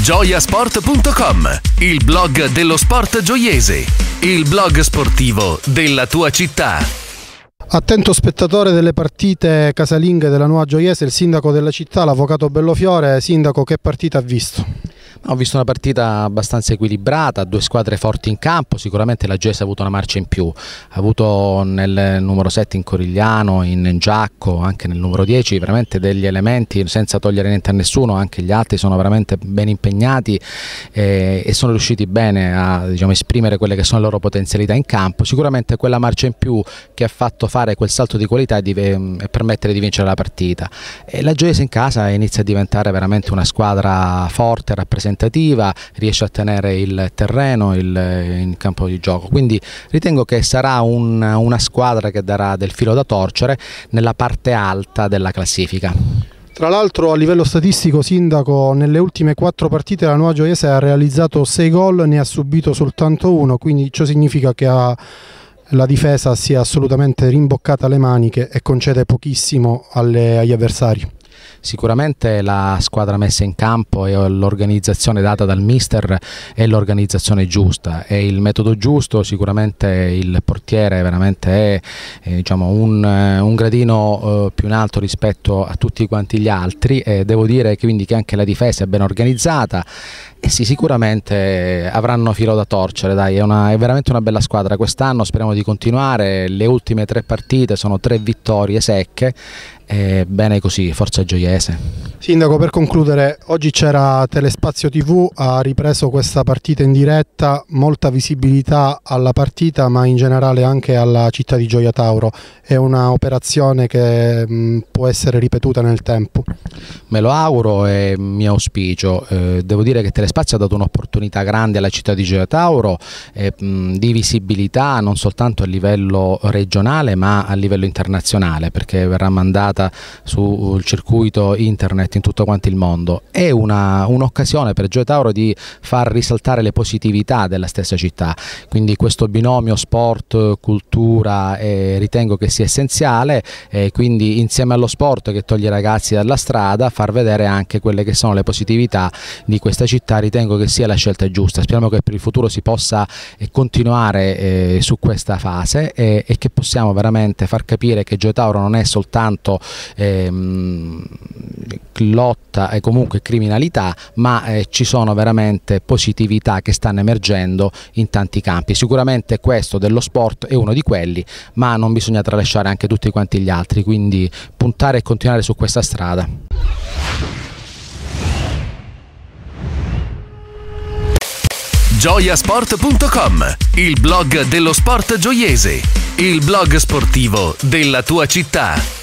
gioiasport.com, il blog dello sport gioiese, il blog sportivo della tua città. Attento spettatore delle partite casalinghe della Nuova Gioiese, il sindaco della città, l'avvocato Bellofiore, sindaco che partita ha visto? Ho visto una partita abbastanza equilibrata, due squadre forti in campo, sicuramente la Gesa ha avuto una marcia in più, ha avuto nel numero 7 in Corigliano, in Giacco, anche nel numero 10 veramente degli elementi senza togliere niente a nessuno, anche gli altri sono veramente ben impegnati eh, e sono riusciti bene a diciamo, esprimere quelle che sono le loro potenzialità in campo, sicuramente quella marcia in più che ha fatto fare quel salto di qualità e, di, eh, e permettere di vincere la partita. E la Gesa in casa inizia a diventare veramente una squadra forte, rappresentativa rappresentativa, riesce a tenere il terreno il, in campo di gioco. Quindi ritengo che sarà un, una squadra che darà del filo da torcere nella parte alta della classifica. Tra l'altro a livello statistico Sindaco nelle ultime quattro partite la Nuova Gioiese ha realizzato sei gol, ne ha subito soltanto uno, quindi ciò significa che ha, la difesa si è assolutamente rimboccata le maniche e concede pochissimo alle, agli avversari. Sicuramente la squadra messa in campo e l'organizzazione data dal mister è l'organizzazione giusta, è il metodo giusto, sicuramente il portiere veramente è, è eh, diciamo, un, eh, un, gradino eh, più in alto rispetto a tutti quanti gli altri e devo dire quindi, che anche la difesa è ben organizzata e sì, sicuramente eh, avranno filo da torcere, dai, è, una, è veramente una bella squadra quest'anno, speriamo di continuare, le ultime tre partite sono tre vittorie secche e bene così, forza gioiese. Sindaco, per concludere, oggi c'era Telespazio TV, ha ripreso questa partita in diretta, molta visibilità alla partita ma in generale anche alla città di Gioia Tauro, è un'operazione che mh, mm, può essere ripetuta nel tempo? Me lo auguro e mi auspicio, eh, devo dire che Telespazio ha dato un'opportunità grande alla città di Gioia Tauro eh, mh, mm, di visibilità non soltanto a livello regionale ma a livello internazionale perché verrà mandata presenta sul circuito internet in tutto quanto il mondo. È un'occasione per Gioia Tauro di far risaltare le positività della stessa città, quindi questo binomio sport, cultura eh, ritengo che sia essenziale, eh, quindi insieme allo sport che toglie i ragazzi dalla strada, far vedere anche quelle che sono le positività di questa città ritengo che sia la scelta giusta, speriamo che per il futuro si possa eh, continuare eh, su questa fase e, eh, e che possiamo veramente far capire che Gioia Tauro non è soltanto ehm, lotta e comunque criminalità, ma eh, ci sono veramente positività che stanno emergendo in tanti campi. Sicuramente questo dello sport è uno di quelli, ma non bisogna tralasciare anche tutti quanti gli altri, quindi puntare e continuare su questa strada. gioiasport.com, il blog dello sport gioiese, il blog sportivo della tua città.